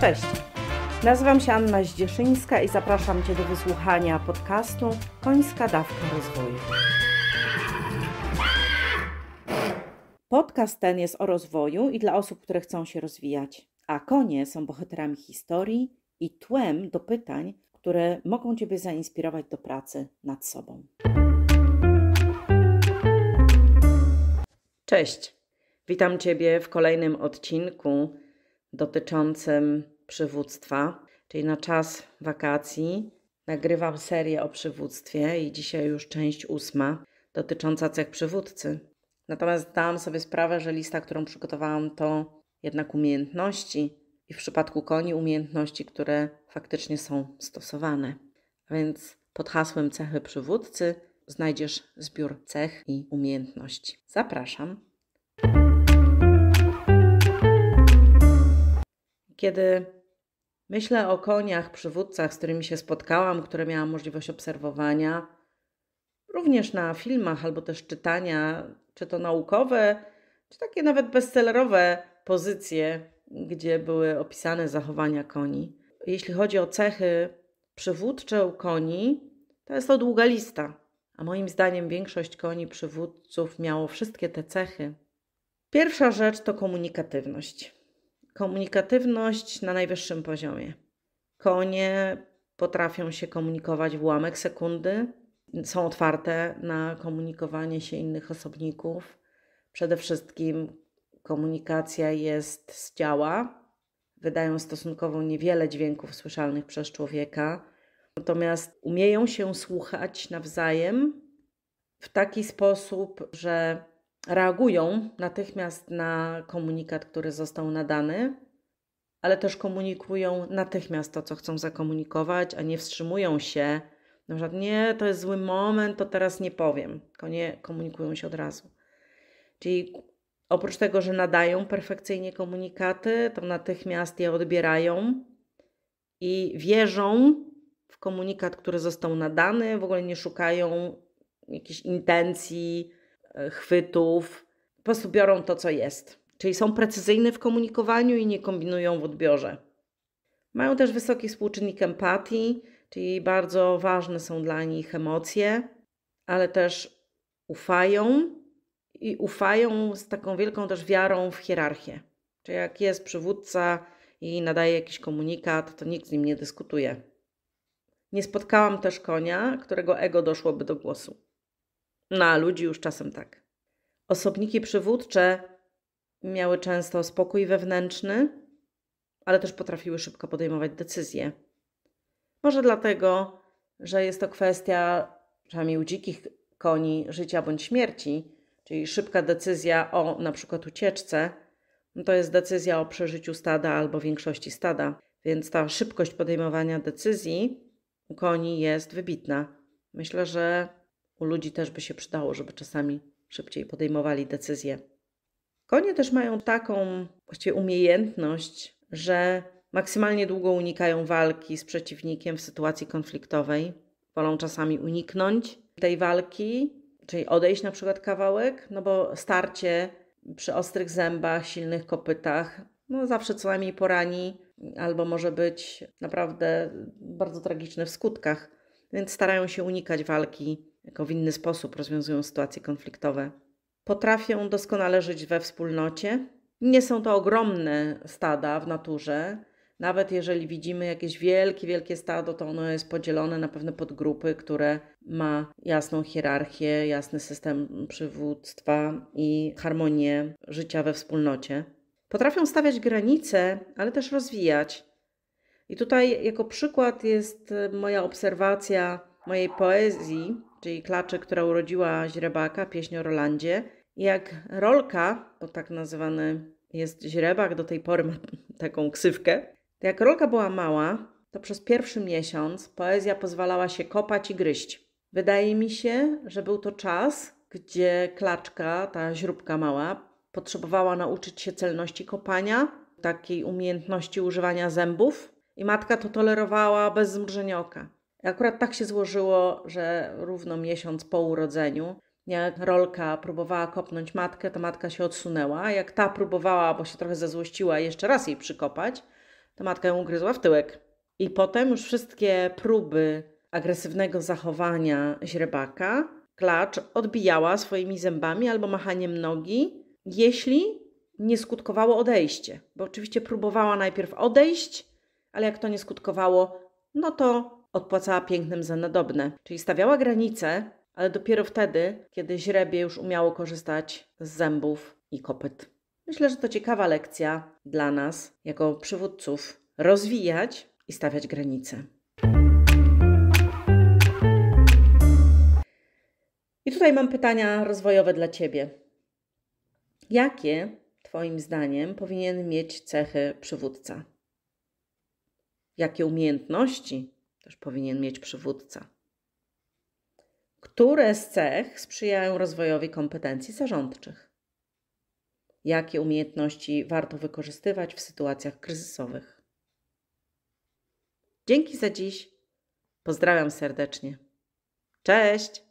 Cześć! Nazywam się Anna Zdzieszyńska i zapraszam Cię do wysłuchania podcastu Końska Dawka Rozwoju. Podcast ten jest o rozwoju i dla osób, które chcą się rozwijać, a konie są bohaterami historii i tłem do pytań, które mogą Ciebie zainspirować do pracy nad sobą. Cześć! Witam Ciebie w kolejnym odcinku dotyczącym przywództwa, czyli na czas wakacji. Nagrywam serię o przywództwie i dzisiaj już część ósma dotycząca cech przywódcy. Natomiast zdałam sobie sprawę, że lista, którą przygotowałam, to jednak umiejętności i w przypadku koni umiejętności, które faktycznie są stosowane. A więc pod hasłem cechy przywódcy znajdziesz zbiór cech i umiejętności. Zapraszam. Kiedy myślę o koniach, przywódcach, z którymi się spotkałam, które miałam możliwość obserwowania, również na filmach albo też czytania, czy to naukowe, czy takie nawet bestsellerowe pozycje, gdzie były opisane zachowania koni. Jeśli chodzi o cechy przywódcze u koni, to jest to długa lista. A moim zdaniem większość koni przywódców miało wszystkie te cechy. Pierwsza rzecz to komunikatywność. Komunikatywność na najwyższym poziomie. Konie potrafią się komunikować w ułamek sekundy, są otwarte na komunikowanie się innych osobników. Przede wszystkim komunikacja jest z ciała. Wydają stosunkowo niewiele dźwięków słyszalnych przez człowieka, natomiast umieją się słuchać nawzajem w taki sposób, że reagują natychmiast na komunikat, który został nadany, ale też komunikują natychmiast to, co chcą zakomunikować, a nie wstrzymują się. Na przykład, nie, to jest zły moment, to teraz nie powiem. Tylko nie komunikują się od razu. Czyli oprócz tego, że nadają perfekcyjnie komunikaty, to natychmiast je odbierają i wierzą w komunikat, który został nadany, w ogóle nie szukają jakichś intencji, E, chwytów. Po prostu biorą to, co jest. Czyli są precyzyjne w komunikowaniu i nie kombinują w odbiorze. Mają też wysoki współczynnik empatii, czyli bardzo ważne są dla nich emocje, ale też ufają i ufają z taką wielką też wiarą w hierarchię. Czyli jak jest przywódca i nadaje jakiś komunikat, to nikt z nim nie dyskutuje. Nie spotkałam też konia, którego ego doszłoby do głosu na ludzi już czasem tak. Osobniki przywódcze miały często spokój wewnętrzny, ale też potrafiły szybko podejmować decyzje. Może dlatego, że jest to kwestia, przynajmniej u dzikich koni, życia bądź śmierci, czyli szybka decyzja o na przykład ucieczce, no to jest decyzja o przeżyciu stada albo większości stada, więc ta szybkość podejmowania decyzji u koni jest wybitna. Myślę, że u ludzi też by się przydało, żeby czasami szybciej podejmowali decyzje. Konie też mają taką właściwie umiejętność, że maksymalnie długo unikają walki z przeciwnikiem w sytuacji konfliktowej. Wolą czasami uniknąć tej walki, czyli odejść na przykład kawałek, no bo starcie przy ostrych zębach, silnych kopytach, no zawsze co najmniej porani, albo może być naprawdę bardzo tragiczne w skutkach, więc starają się unikać walki jako w inny sposób rozwiązują sytuacje konfliktowe. Potrafią doskonale żyć we wspólnocie. Nie są to ogromne stada w naturze. Nawet jeżeli widzimy jakieś wielkie, wielkie stado, to ono jest podzielone na pewne podgrupy, które ma jasną hierarchię, jasny system przywództwa i harmonię życia we wspólnocie. Potrafią stawiać granice, ale też rozwijać. I tutaj, jako przykład, jest moja obserwacja mojej poezji, czyli klaczy, która urodziła źrebaka, pieśń o Rolandzie. Jak rolka, bo tak nazywany jest źrebak, do tej pory ma taką ksywkę. Jak rolka była mała, to przez pierwszy miesiąc poezja pozwalała się kopać i gryźć. Wydaje mi się, że był to czas, gdzie klaczka, ta źróbka mała, potrzebowała nauczyć się celności kopania, takiej umiejętności używania zębów, i matka to tolerowała bez zmrużenia oka. Akurat tak się złożyło, że równo miesiąc po urodzeniu, jak Rolka próbowała kopnąć matkę, to matka się odsunęła. Jak ta próbowała, bo się trochę zezłościła, jeszcze raz jej przykopać, to matka ją ugryzła w tyłek. I potem już wszystkie próby agresywnego zachowania źrebaka klacz odbijała swoimi zębami albo machaniem nogi, jeśli nie skutkowało odejście. Bo oczywiście próbowała najpierw odejść, ale jak to nie skutkowało, no to odpłacała pięknym za nadobne. Czyli stawiała granice, ale dopiero wtedy, kiedy źrebie już umiało korzystać z zębów i kopyt. Myślę, że to ciekawa lekcja dla nas, jako przywódców, rozwijać i stawiać granice. I tutaj mam pytania rozwojowe dla Ciebie. Jakie, Twoim zdaniem, powinien mieć cechy przywódca? Jakie umiejętności też powinien mieć przywódca. Które z cech sprzyjają rozwojowi kompetencji zarządczych? Jakie umiejętności warto wykorzystywać w sytuacjach kryzysowych? Dzięki za dziś. Pozdrawiam serdecznie. Cześć!